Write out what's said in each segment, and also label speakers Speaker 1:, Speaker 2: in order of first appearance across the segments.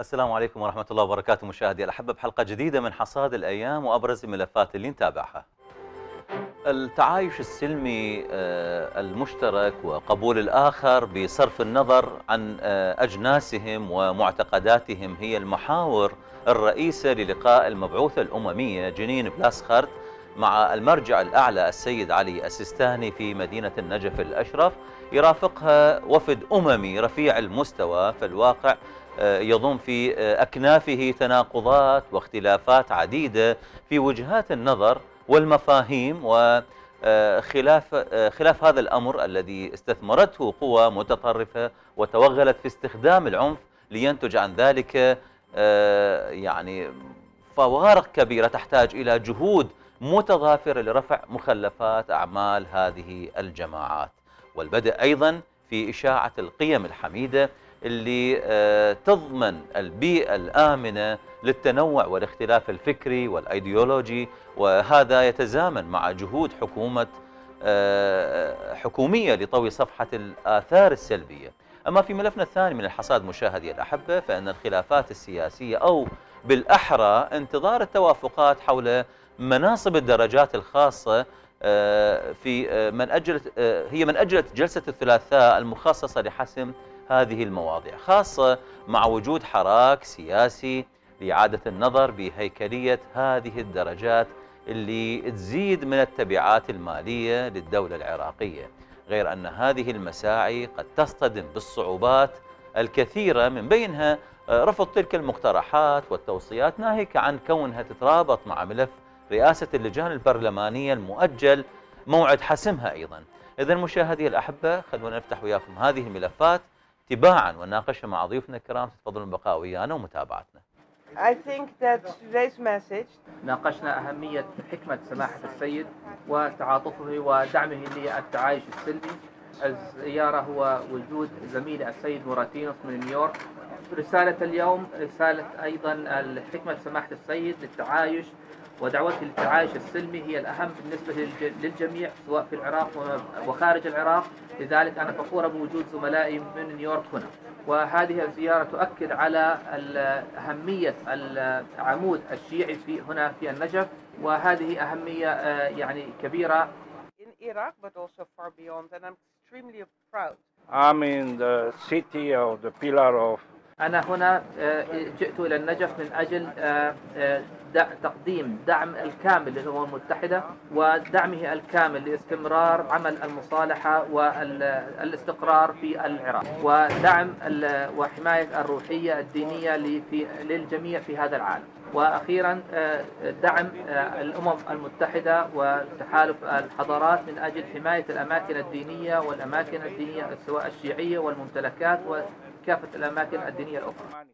Speaker 1: السلام عليكم ورحمة الله وبركاته مشاهدي الأحبة بحلقة جديدة من حصاد الأيام وأبرز الملفات اللي نتابعها التعايش السلمي آه، المشترك وقبول الآخر بصرف النظر عن آه، أجناسهم ومعتقداتهم هي المحاور الرئيسة للقاء المبعوثة الأممية جنين بلاسخارت مع المرجع الأعلى السيد علي السيستاني في مدينة النجف الأشرف يرافقها وفد أممي رفيع المستوى في الواقع آه، يضم في آه، أكنافه تناقضات واختلافات عديدة في وجهات النظر والمفاهيم وخلاف آه، خلاف هذا الأمر الذي استثمرته قوى متطرفة وتوغلت في استخدام العنف لينتج عن ذلك يعني فوارق كبيرة تحتاج إلى جهود متضافرة لرفع مخلفات أعمال هذه الجماعات والبدء أيضا في إشاعة القيم الحميدة اللي آه، تضمن البيئة الآمنة للتنوع والاختلاف الفكري والأيديولوجي وهذا يتزامن مع جهود حكومة آه، حكومية لطوي صفحة الآثار السلبية أما في ملفنا الثاني من الحصاد مشاهدي الأحبة فإن الخلافات السياسية أو بالأحرى انتظار التوافقات حول مناصب الدرجات الخاصة آه، في من أجلت هي من أجلت جلسة الثلاثاء المخصصة لحسم هذه المواضيع خاصة مع وجود حراك سياسي لإعادة النظر بهيكلية هذه الدرجات اللي تزيد من التبعات المالية للدولة العراقية غير أن هذه المساعي قد تصطدم بالصعوبات الكثيرة من بينها آه، رفض تلك المقترحات والتوصيات ناهيك عن كونها تترابط مع ملف رئاسة اللجان البرلمانية المؤجل موعد حسمها أيضا إذا مشاهدي الأحبة خلونا نفتح وياكم هذه الملفات تباعا ونناقشها مع ضيوفنا الكرام تفضلوا البقاء ويانا ومتابعتنا
Speaker 2: I think that today's message ناقشنا أهمية حكمة سماحة السيد وتعاطفه ودعمه للتعايش السلمي الزيارة هو وجود زميل السيد موراتينوس من نيويورك رسالة اليوم رسالة أيضا حكمة سماحة السيد للتعايش ودعوة التعايش السلمي هي الأهم بالنسبة للجميع سواء في العراق وخارج العراق لذلك أنا فخورة بوجود زملائي من نيويورك هنا وهذه الزيارة تؤكد على أهمية العمود الشيعي في هنا في النجف وهذه أهمية آه، يعني كبيرة In Iraq but also far beyond and I'm extremely proud.
Speaker 3: I'm in the city of the pillar of
Speaker 2: أنا هنا آه، جئت إلى النجف من أجل آه، آه، تقديم دعم الكامل للأمم المتحدة ودعمه الكامل لاستمرار عمل المصالحة والاستقرار في العراق ودعم وحماية الروحية الدينية للجميع في هذا العالم واخيرا دعم الامم المتحده وتحالف الحضارات من اجل حمايه الاماكن الدينيه والاماكن الدينيه سواء الشيعيه والممتلكات كافة الأماكن الدينية الأخرى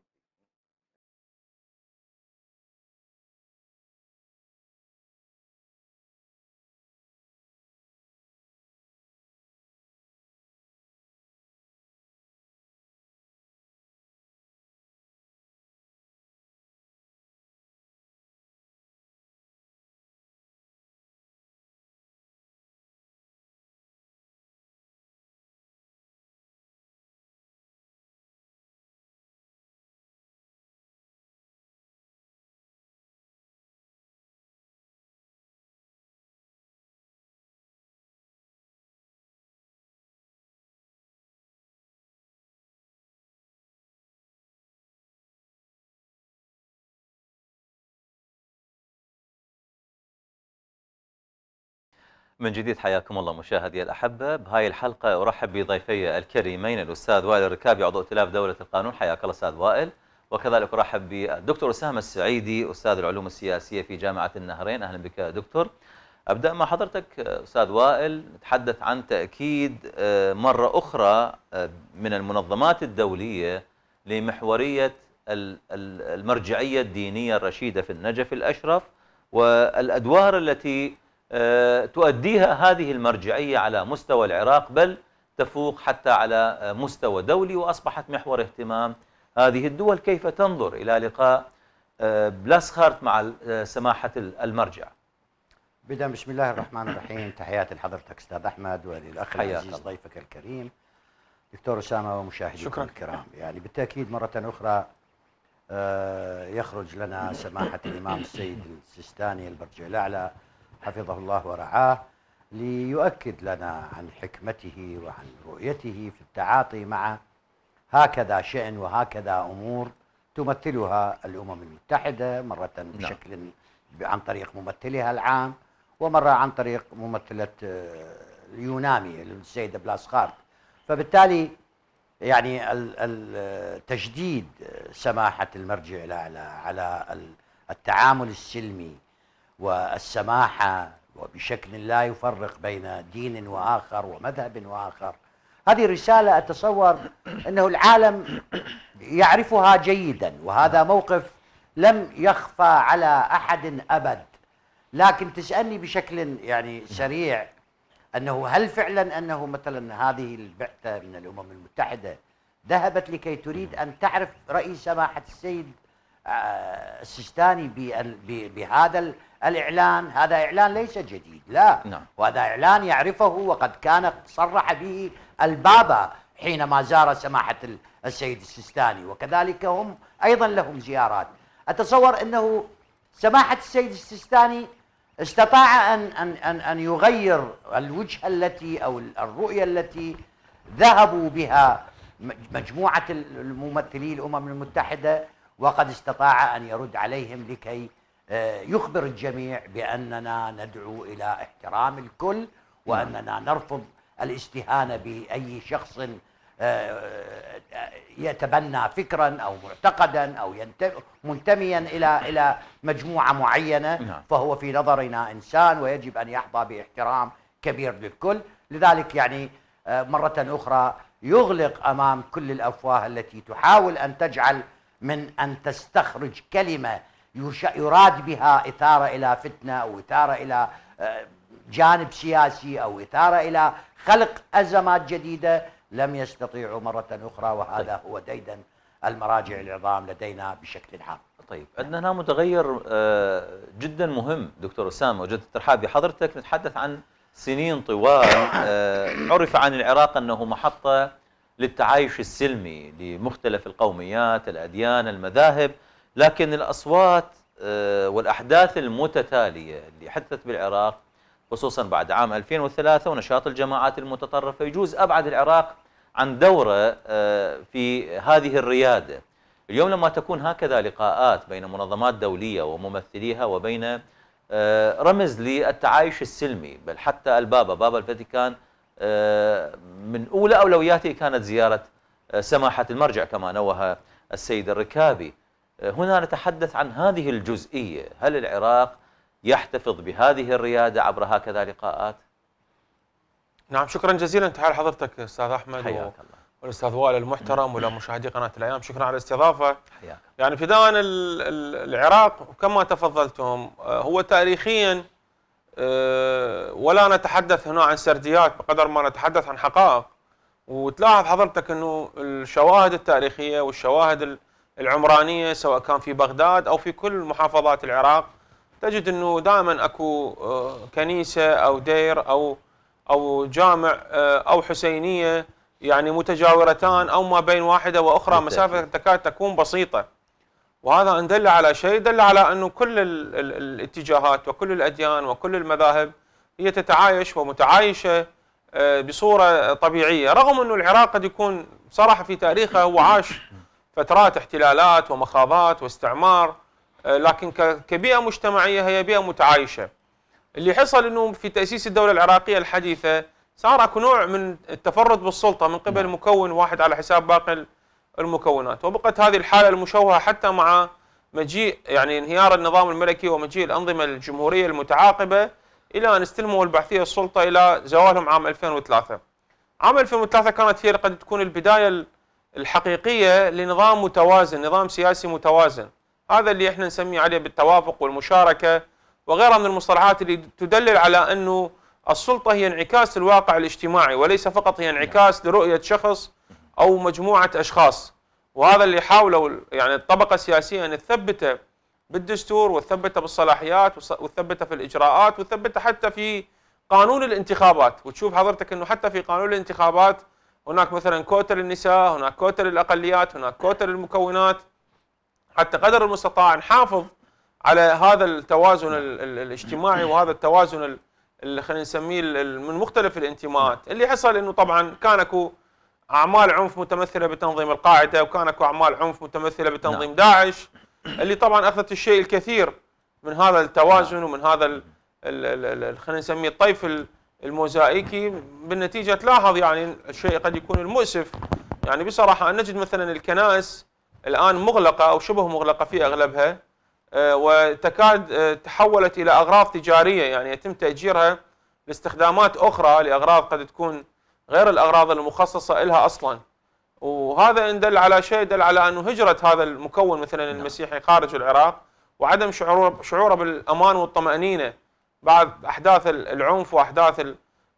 Speaker 2: من جديد
Speaker 1: حياكم الله مشاهدي الأحبة بهاي الحلقة أرحب بضيفي الكريمين الأستاذ وائل الركابي عضو ائتلاف دولة القانون حياك الله أستاذ وائل وكذلك أرحب بالدكتور أسامة السعيدي أستاذ العلوم السياسية في جامعة النهرين أهلا بك دكتور أبدأ مع حضرتك أستاذ وائل نتحدث عن تأكيد آه، مرة أخرى آه، من المنظمات الدولية لمحورية المرجعية الدينية الرشيدة في النجف الأشرف والأدوار التي آه، تؤديها هذه المرجعية على مستوى العراق بل تفوق حتى على آه، مستوى دولي وأصبحت محور اهتمام هذه الدول كيف تنظر إلى لقاء آه، بلاسخارت مع سماحة المرجع
Speaker 4: بدأ بسم الله الرحمن
Speaker 1: الرحيم تحياتي
Speaker 4: لحضرتك استاذ احمد وللاخ العزيز ضيفك الكريم دكتور اسامه ومشاهديكم شكرا. الكرام يعني بالتاكيد مره اخرى يخرج لنا سماحه الامام السيد السيستاني البرج الاعلى حفظه الله ورعاه ليؤكد لنا عن حكمته وعن رؤيته في التعاطي مع هكذا شأن وهكذا أمور تمثلها الأمم المتحدة مرة نعم. بشكل عن طريق ممثلها العام ومرة عن طريق ممثلة اليوناني آه، السيدة بلاسخارت فبالتالي يعني تجديد آه، سماحة المرجع الأعلى على التعامل السلمي والسماحه وبشكل لا يفرق بين دين واخر ومذهب واخر هذه رساله اتصور انه العالم يعرفها جيدا وهذا موقف لم يخفى على احد ابد لكن تسالني بشكل يعني سريع انه هل فعلا انه مثلا هذه البعثه من الامم المتحده ذهبت لكي تريد ان تعرف راي سماحه السيد السيستاني بهذا الاعلان هذا اعلان ليس جديد لا نعم. وهذا اعلان يعرفه وقد كان صرح به البابا حينما زار سماحه السيد السيستاني وكذلك هم ايضا لهم زيارات اتصور انه سماحه السيد السيستاني استطاع ان ان ان, أن يغير الوجهه التي او الرؤيه التي ذهبوا بها مجموعه الممثلي الامم المتحده وقد استطاع أن يرد عليهم لكي آه، يخبر الجميع بأننا ندعو إلى احترام الكل وأننا نرفض الاستهانة بأي شخص آه، آه، يتبنى فكرا او معتقدا او منتميا الى الى مجموعه معينه نعم. فهو في نظرنا انسان ويجب ان يحظى باحترام كبير للكل، لذلك يعني مره اخرى يغلق امام كل الافواه التي تحاول ان تجعل من أن تستخرج كلمة يراد بها إثارة إلى فتنة أو إثارة إلى آه، جانب سياسي أو إثارة إلى خلق أزمات جديدة لم يستطيعوا مرة أخرى وهذا طيب. هو ديدا المراجع العظام لدينا بشكل عام
Speaker 1: طيب عندنا هنا متغير آه، جدا مهم دكتور أسامة وجدت الترحاب بحضرتك نتحدث عن سنين طوال آه، عرف عن العراق أنه محطة للتعايش السلمي لمختلف القوميات الأديان المذاهب لكن الأصوات آه، والأحداث المتتالية اللي حدثت بالعراق خصوصا بعد عام 2003 ونشاط الجماعات المتطرفة يجوز أبعد العراق عن دوره آه، في هذه الرياده. اليوم لما تكون هكذا لقاءات بين منظمات دوليه وممثليها وبين آه، رمز للتعايش السلمي بل حتى البابا بابا الفاتيكان آه، من أولى أولوياته كانت زيارة آه، سماحة المرجع كما نوه السيد الركابي آه، هنا نتحدث عن هذه الجزئية هل العراق يحتفظ بهذه الريادة عبر هكذا لقاءات؟
Speaker 3: نعم شكرا جزيلا تحال حضرتك أستاذ أحمد حياك الله والاستاذ وائل المحترم مشاهدي قناه الايام شكرا على الاستضافه حياك. يعني ابتداء العراق كما تفضلتم هو تاريخيا أه، ولا نتحدث هنا عن سرديات بقدر ما نتحدث عن حقائق وتلاحظ حضرتك انه الشواهد التاريخيه والشواهد العمرانيه سواء كان في بغداد او في كل محافظات العراق تجد انه دائما اكو أه، كنيسه او دير او او جامع أه، او حسينيه يعني متجاورتان او ما بين واحده واخرى مسافه تكاد تكون بسيطه وهذا ان دل على شيء دل على انه كل الاتجاهات وكل الاديان وكل المذاهب هي تتعايش ومتعايشه آه، بصوره طبيعيه رغم انه العراق قد يكون صراحه في تاريخه هو عاش فترات احتلالات ومخاضات واستعمار آه، لكن كبيئه مجتمعيه هي بيئه متعايشه اللي حصل انه في تاسيس الدوله العراقيه الحديثه صار اكو نوع من التفرد بالسلطه من قبل نعم. مكون واحد على حساب باقي المكونات وبقت هذه الحالة المشوهة حتى مع مجيء يعني انهيار النظام الملكي ومجيء الأنظمة الجمهورية المتعاقبة إلى أن استلموا البعثية السلطة إلى زوالهم عام 2003 عام 2003 كانت هي قد تكون البداية الحقيقية لنظام متوازن نظام سياسي متوازن هذا اللي احنا نسميه عليه بالتوافق والمشاركة وغيرها من المصطلحات اللي تدلل على أنه السلطة هي انعكاس الواقع الاجتماعي وليس فقط هي انعكاس لرؤية شخص أو مجموعة أشخاص وهذا اللي حاولوا يعني الطبقة السياسية أن تثبته بالدستور وتثبته بالصلاحيات وتثبته في الإجراءات وتثبته حتى في قانون الانتخابات وتشوف حضرتك أنه حتى في قانون الانتخابات هناك مثلا كوتا للنساء هناك كوتا للأقليات هناك كوتا للمكونات حتى قدر المستطاع نحافظ على هذا التوازن الاجتماعي وهذا التوازن خلينا نسميه من مختلف الانتماءات اللي حصل انه طبعا كان اكو اعمال عنف متمثله بتنظيم القاعده وكان اكو اعمال عنف متمثله بتنظيم نعم. داعش اللي طبعا اخذت الشيء الكثير من هذا التوازن ومن هذا خلينا نسميه الطيف الموزايكي بالنتيجه تلاحظ يعني الشيء قد يكون المؤسف يعني بصراحه ان نجد مثلا الكنائس الان مغلقه او شبه مغلقه في اغلبها آه، وتكاد آه، تحولت الى اغراض تجاريه يعني يتم تاجيرها لاستخدامات اخرى لاغراض قد تكون غير الأغراض المخصصة إلها أصلا وهذا إن دل على شيء دل على أنه هجرة هذا المكون مثلا نعم. المسيحي خارج العراق وعدم شعوره شعوره بالأمان والطمأنينة بعد أحداث العنف وأحداث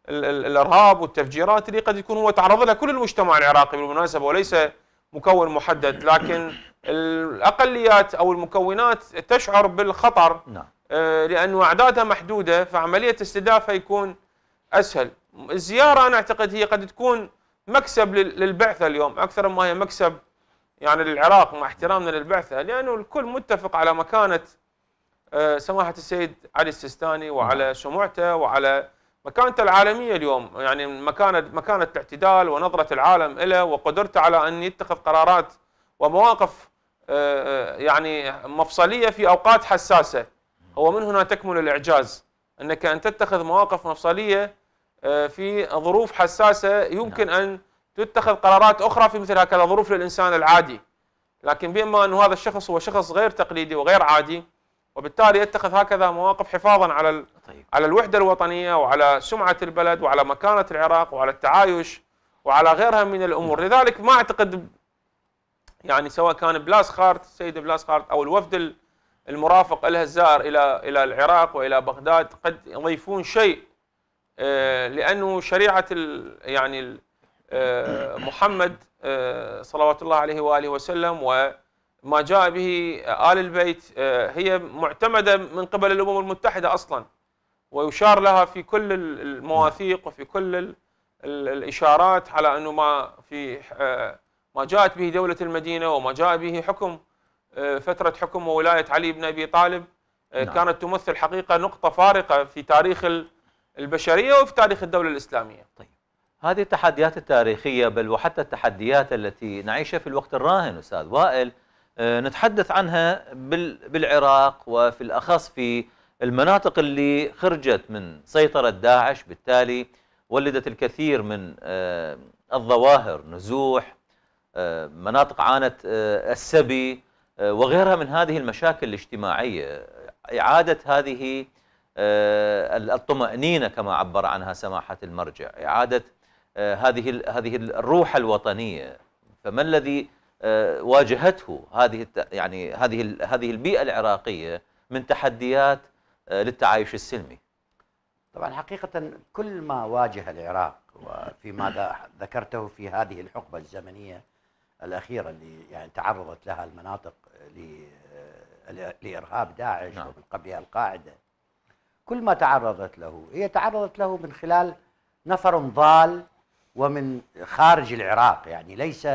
Speaker 3: الإرهاب والتفجيرات اللي قد يكون هو تعرض لها كل المجتمع العراقي بالمناسبة وليس مكون محدد لكن الأقليات أو المكونات تشعر بالخطر نعم. آه، لانه أعدادها محدودة فعملية استهدافها يكون أسهل الزياره انا اعتقد هي قد تكون مكسب للبعثه اليوم اكثر ما هي مكسب يعني للعراق مع احترامنا للبعثه لانه الكل متفق على مكانه آه، سماحه السيد علي السيستاني وعلى نعم. سمعته وعلى مكانته العالميه اليوم يعني مكانه مكانه الاعتدال ونظره العالم له وقدرته على ان يتخذ قرارات ومواقف آه، آه، يعني مفصليه في اوقات حساسه هو من هنا تكمن الاعجاز انك ان تتخذ مواقف مفصليه آه، في ظروف حساسه يمكن نعم. ان تتخذ قرارات اخرى في مثل هكذا ظروف للانسان العادي لكن بما انه هذا الشخص هو شخص غير تقليدي وغير عادي وبالتالي يتخذ هكذا مواقف حفاظا على طيب. على الوحده الوطنيه وعلى سمعه البلد وعلى مكانه العراق وعلى التعايش وعلى غيرها من الامور نعم. لذلك ما اعتقد يعني سواء كان بلاس خارت السيد بلاس خارت او الوفد المرافق لها الزائر الى الى العراق والى بغداد قد يضيفون شيء آه، لانه شريعه يعني آه، محمد آه، صلوات الله عليه واله وسلم وما جاء به ال البيت هي معتمده من قبل الامم المتحده اصلا ويشار لها في كل المواثيق وفي كل الاشارات على انه ما في ما جاءت به دوله المدينه وما جاء به حكم فتره حكم ولايه علي بن ابي طالب نعم. كانت تمثل حقيقه نقطه فارقه في تاريخ البشريه وفي تاريخ الدوله الاسلاميه. طيب
Speaker 1: هذه التحديات التاريخيه بل وحتى التحديات التي نعيشها في الوقت الراهن استاذ وائل آه، نتحدث عنها بالعراق وفي الاخص في المناطق اللي خرجت من سيطره داعش بالتالي ولدت الكثير من آه، الظواهر نزوح آه، مناطق عانت السبي وغيرها من هذه المشاكل الاجتماعيه اعاده هذه آه، الطمأنينة كما عبر عنها سماحة المرجع إعادة آه، هذه هذه الروح الوطنية فما الذي آه، واجهته هذه يعني هذه هذه البيئة العراقية من تحديات للتعايش السلمي
Speaker 4: طبعا حقيقة كل ما واجه العراق وفيما ذكرته في هذه الحقبة الزمنية الأخيرة اللي يعني تعرضت لها المناطق لإرهاب داعش نعم. ومن قبلها القاعدة كل ما تعرضت له هي تعرضت له من خلال نفر ضال ومن خارج العراق يعني ليس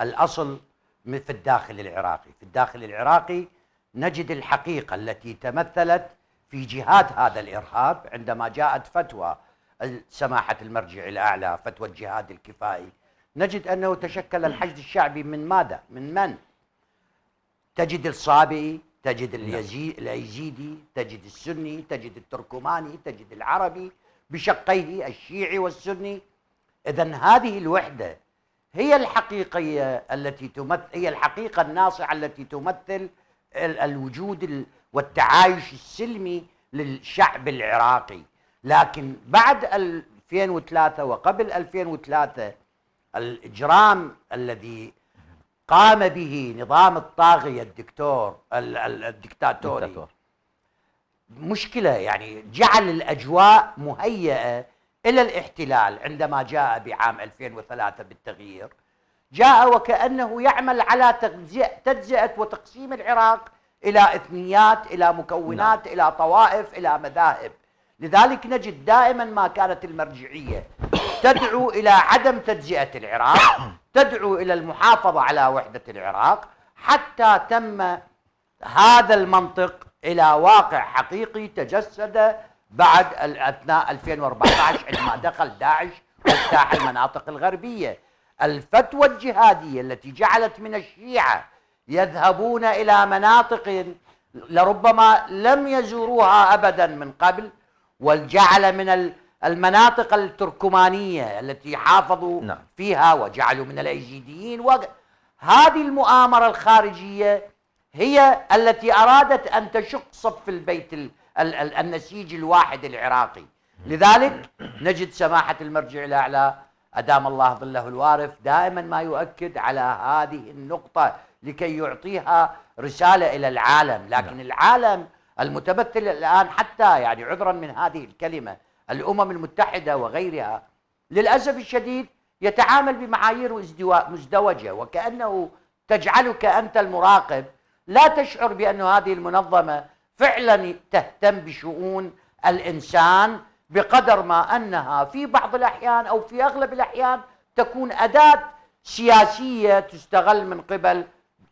Speaker 4: الأصل في الداخل العراقي في الداخل العراقي نجد الحقيقة التي تمثلت في جهات هذا الإرهاب عندما جاءت فتوى سماحة المرجع الأعلى فتوى الجهاد الكفائي نجد أنه تشكل الحشد الشعبي من ماذا؟ من من؟ تجد الصابئي تجد نعم. اليزيدي تجد السني تجد التركماني تجد العربي بشقيه الشيعي والسني اذا هذه الوحده هي الحقيقيه التي تمثل هي الحقيقه الناصعه التي تمثل الوجود والتعايش السلمي للشعب العراقي لكن بعد 2003 وقبل 2003 الاجرام الذي قام به نظام الطاغية الدكتور الدكتاتوري الدكتاتور. مشكلة يعني جعل الأجواء مهيئة إلى الاحتلال عندما جاء بعام 2003 بالتغيير جاء وكأنه يعمل على تجزئة وتقسيم العراق إلى إثنيات إلى مكونات نعم. إلى طوائف إلى مذاهب لذلك نجد دائما ما كانت المرجعية تدعو إلى عدم تجزئة العراق تدعو الى المحافظه على وحده العراق حتى تم هذا المنطق الى واقع حقيقي تجسد بعد اثناء 2014 عندما دخل داعش واجتاح المناطق الغربيه الفتوى الجهاديه التي جعلت من الشيعه يذهبون الى مناطق لربما لم يزوروها ابدا من قبل وجعل من المناطق التركمانية التي حافظوا نعم. فيها وجعلوا من الأيجيديين و... هذه المؤامرة الخارجية هي التي أرادت أن تشق صف البيت ال... ال... ال... النسيج الواحد العراقي لذلك نجد سماحة المرجع الأعلى أدام الله ظله الوارف دائما ما يؤكد على هذه النقطة لكي يعطيها رسالة إلى العالم لكن نعم. العالم المتبتل الآن حتى يعني عذرا من هذه الكلمة الامم المتحده وغيرها للاسف الشديد يتعامل بمعايير مزدوجه وكانه تجعلك انت المراقب لا تشعر بان هذه المنظمه فعلا تهتم بشؤون الانسان بقدر ما انها في بعض الاحيان او في اغلب الاحيان تكون اداه سياسيه تستغل من قبل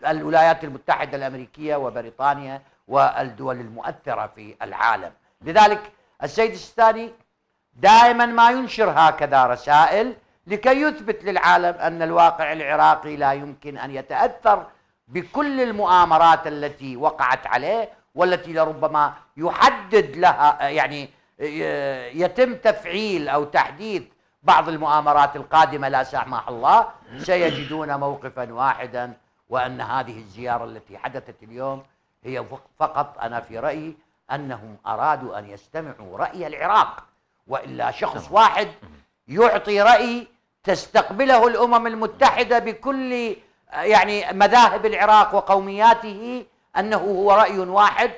Speaker 4: الولايات المتحده الامريكيه وبريطانيا والدول المؤثره في العالم، لذلك السيد الثاني دائما ما ينشر هكذا رسائل لكي يثبت للعالم ان الواقع العراقي لا يمكن ان يتاثر بكل المؤامرات التي وقعت عليه والتي لربما يحدد لها يعني يتم تفعيل او تحديث بعض المؤامرات القادمه لا سامح الله سيجدون موقفا واحدا وان هذه الزياره التي حدثت اليوم هي فقط انا في رايي انهم ارادوا ان يستمعوا راي العراق والا شخص واحد يعطي راي تستقبله الامم المتحده بكل يعني مذاهب العراق وقومياته انه هو راي واحد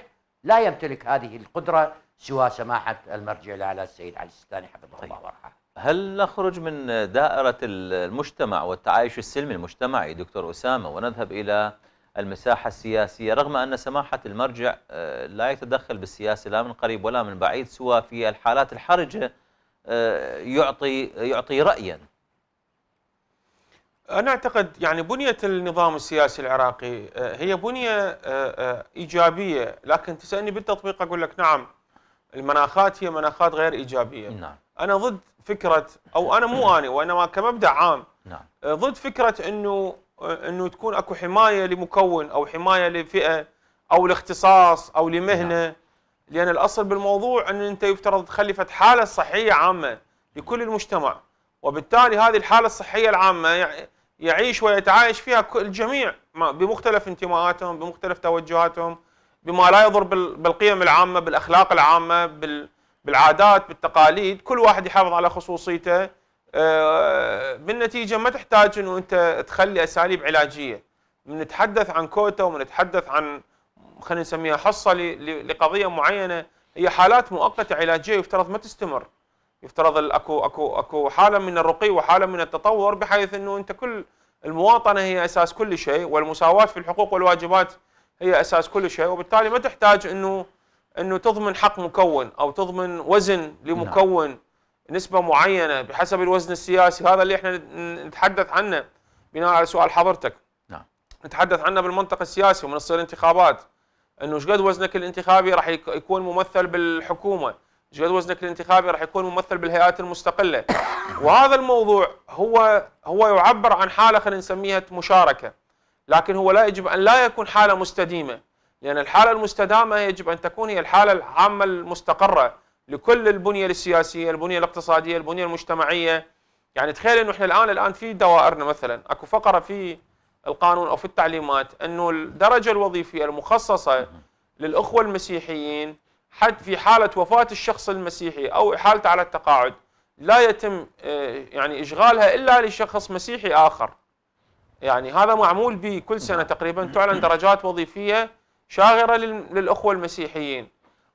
Speaker 4: لا يمتلك هذه القدره سوى سماحه المرجع الاعلى السيد علي السيستاني حفظه طيب. الله ورحمه.
Speaker 1: هل نخرج من دائره المجتمع والتعايش السلمي المجتمعي دكتور اسامه ونذهب الى المساحة السياسية رغم أن سماحة المرجع آه، لا يتدخل بالسياسة لا من قريب ولا من بعيد سوى في الحالات الحرجة آه، يعطي يعطي رأيا
Speaker 3: أنا أعتقد يعني بنية النظام السياسي العراقي آه، هي بنية إيجابية لكن تسألني بالتطبيق أقول لك نعم المناخات هي مناخات غير إيجابية نعم. أنا ضد فكرة أو أنا مو أنا وإنما كمبدأ عام نعم. ضد فكرة أنه انه تكون اكو حمايه لمكون او حمايه لفئه او لاختصاص او لمهنه نعم. لان الاصل بالموضوع ان انت يفترض تخلي حاله صحيه عامه لكل المجتمع وبالتالي هذه الحاله الصحيه العامه يعيش ويتعايش فيها الجميع بمختلف انتماءاتهم بمختلف توجهاتهم بما لا يضر بالقيم العامه بالاخلاق العامه بالعادات بالتقاليد كل واحد يحافظ على خصوصيته آه، بالنتيجه ما تحتاج انه انت تخلي اساليب علاجيه بنتحدث عن كوتا وبنتحدث عن خلينا نسميها حصه لقضيه معينه هي حالات مؤقته علاجيه يفترض ما تستمر يفترض اكو اكو اكو حاله من الرقي وحاله من التطور بحيث انه انت كل المواطنه هي اساس كل شيء والمساواه في الحقوق والواجبات هي اساس كل شيء وبالتالي ما تحتاج انه انه تضمن حق مكون او تضمن وزن نعم. لمكون نعم. نسبة معينة بحسب الوزن السياسي هذا اللي احنا نتحدث عنه بناء على سؤال حضرتك نعم نتحدث عنه بالمنطق السياسي ومن تصير انتخابات انه شقد وزنك الانتخابي راح يكون ممثل بالحكومه، شقد وزنك الانتخابي راح يكون ممثل بالهيئات المستقله. وهذا الموضوع هو هو يعبر عن حاله خلينا نسميها مشاركه. لكن هو لا يجب ان لا يكون حاله مستديمه، لان الحاله المستدامه يجب ان تكون هي الحاله العامه المستقره، لكل البنيه السياسيه، البنيه الاقتصاديه، البنيه المجتمعيه يعني تخيل انه احنا الان الان في دوائرنا مثلا اكو فقره في القانون او في التعليمات انه الدرجه الوظيفيه المخصصه للاخوه المسيحيين حد في حاله وفاه الشخص المسيحي او احالته على التقاعد لا يتم آه، يعني اشغالها الا لشخص مسيحي اخر. يعني هذا معمول به كل سنه تقريبا تعلن درجات وظيفيه شاغره للاخوه المسيحيين.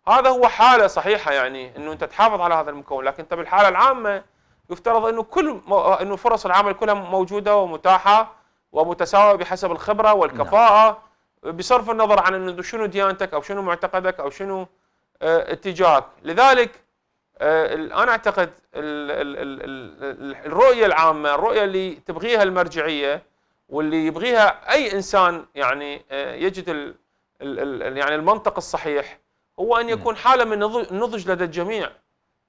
Speaker 3: هذا هو حاله صحيحه يعني انه انت تحافظ على هذا المكون لكن انت طيب بالحاله العامه يفترض انه كل انه فرص العمل كلها موجوده ومتاحه ومتساويه بحسب الخبره نعم. والكفاءه بصرف النظر عن انه شنو ديانتك او شنو معتقدك او شنو آه، اتجاهك لذلك آه، انا اعتقد الرؤيه العامه الرؤيه اللي تبغيها المرجعيه واللي يبغيها اي انسان يعني آه، يجد يعني المنطق الصحيح هو ان نعم. يكون حاله من النضج لدى الجميع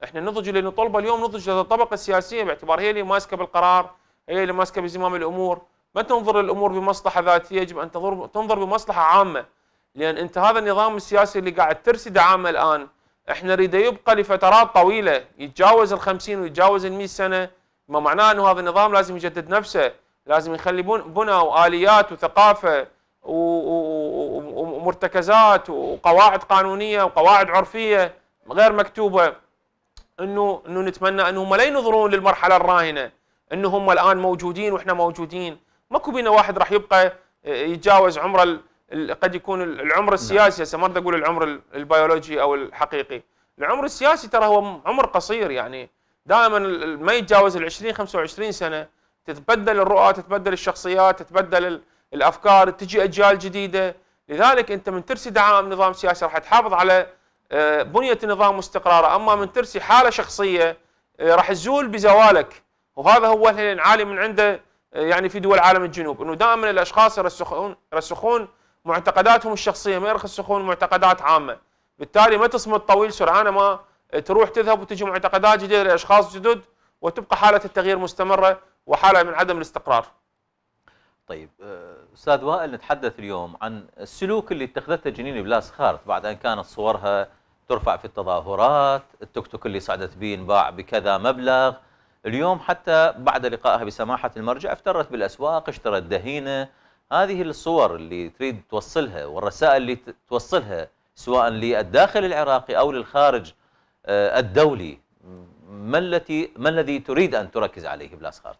Speaker 3: احنا النضج اللي نطلبه اليوم نضج لدى الطبقه السياسيه باعتبار هي اللي ماسكه بالقرار هي اللي ماسكه بزمام الامور ما تنظر للامور بمصلحه ذاتيه يجب ان تنظر تنظر بمصلحه عامه لان انت هذا النظام السياسي اللي قاعد ترسده عامه الان احنا نريده يبقى لفترات طويله يتجاوز ال 50 ويتجاوز ال 100 سنه ما معناه انه هذا النظام لازم يجدد نفسه لازم يخلي بنى واليات وثقافه ومرتكزات وقواعد قانونيه وقواعد عرفيه غير مكتوبه انه انه نتمنى انهم لا ينظرون للمرحله الراهنه انه هم الان موجودين واحنا موجودين ماكو بينا واحد راح يبقى آه، يتجاوز عمره قد يكون العمر نعم. السياسي هسه ما اقول العمر البيولوجي او الحقيقي العمر السياسي ترى هو عمر قصير يعني دائما ما يتجاوز ال 20 25 سنه تتبدل الرؤى تتبدل الشخصيات تتبدل الافكار تجي اجيال جديده لذلك انت من ترسي دعائم نظام سياسي راح تحافظ على آه، بنيه النظام واستقراره اما من ترسي حاله شخصيه آه، راح تزول بزوالك وهذا هو اللي نعالي من عنده آه، يعني في دول عالم الجنوب انه دائما الاشخاص يرسخون يرسخون معتقداتهم الشخصيه ما يرسخون معتقدات عامه بالتالي ما تصمد طويل سرعان ما تروح تذهب وتجي معتقدات جديده لاشخاص جدد وتبقى حاله التغيير مستمره وحاله من عدم الاستقرار
Speaker 1: طيب آه، استاذ وائل نتحدث اليوم عن السلوك اللي اتخذته جنين بلاس خارت بعد ان كانت صورها ترفع في التظاهرات، التوك توك اللي صعدت به انباع بكذا مبلغ، اليوم حتى بعد لقائها بسماحه المرجع افترت بالاسواق، اشترت دهينه، هذه الصور اللي تريد توصلها والرسائل اللي توصلها سواء للداخل العراقي او للخارج آه، الدولي ما التي ما الذي تريد ان تركز عليه بلاس خارت؟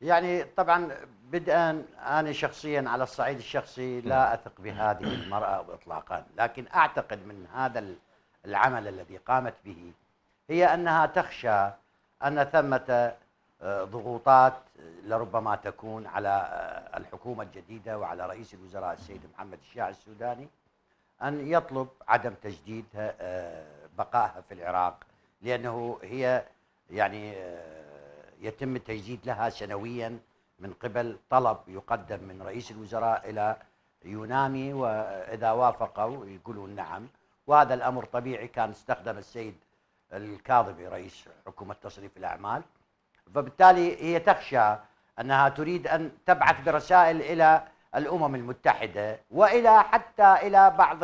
Speaker 4: يعني طبعا بدءا انا شخصيا على الصعيد الشخصي لا اثق بهذه المراه باطلاقا، لكن اعتقد من هذا العمل الذي قامت به هي انها تخشى ان ثمه آه، ضغوطات آه، لربما تكون على آه، الحكومه الجديده وعلى رئيس الوزراء السيد محمد الشاع السوداني ان يطلب عدم تجديد بقائها في العراق لانه هي يعني يتم التجديد لها سنويا من قبل طلب يقدم من رئيس الوزراء إلى يونامي وإذا وافقوا يقولون نعم وهذا الأمر طبيعي كان استخدم السيد الكاظمي رئيس حكومة تصريف الأعمال فبالتالي هي تخشى أنها تريد أن تبعث برسائل إلى الأمم المتحدة وإلى حتى إلى بعض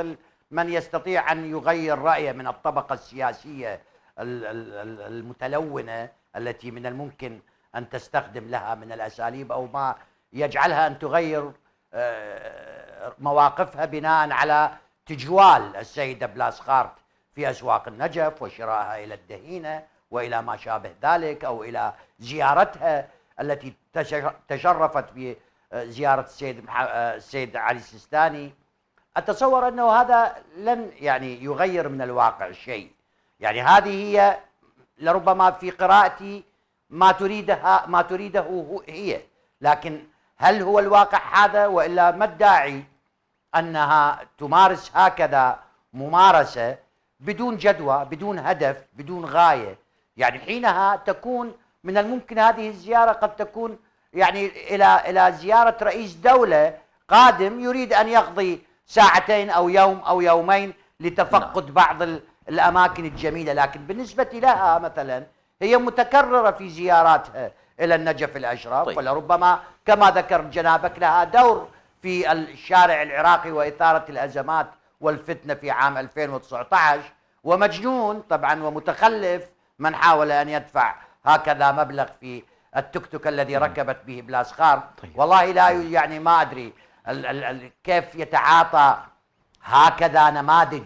Speaker 4: من يستطيع أن يغير رأيه من الطبقة السياسية المتلونة التي من الممكن أن تستخدم لها من الأساليب أو ما يجعلها أن تغير آه، مواقفها بناء على تجوال السيدة بلاسخارت في أسواق النجف وشرائها إلى الدهينة وإلى ما شابه ذلك أو إلى زيارتها التي تشرفت بزيارة آه، السيد آه، السيد علي السيستاني أتصور أنه هذا لن يعني يغير من الواقع شيء يعني هذه هي لربما في قراءتي ما تريدها ما تريده هي لكن هل هو الواقع هذا والا ما الداعي انها تمارس هكذا ممارسه بدون جدوى بدون هدف بدون غايه يعني حينها تكون من الممكن هذه الزياره قد تكون يعني الى الى زياره رئيس دوله قادم يريد ان يقضي ساعتين او يوم او يومين لتفقد نعم. بعض الأماكن الجميلة لكن بالنسبة لها مثلا هي متكررة في زياراتها إلى النجف الأشرف طيب. ولربما كما ذكر جنابك لها دور في الشارع العراقي وإثارة الأزمات والفتنة في عام 2019 ومجنون طبعا ومتخلف من حاول أن يدفع هكذا مبلغ في التكتك الذي ركبت به بلاس خار طيب. والله لا يعني ما أدري ال ال ال كيف يتعاطى هكذا نماذج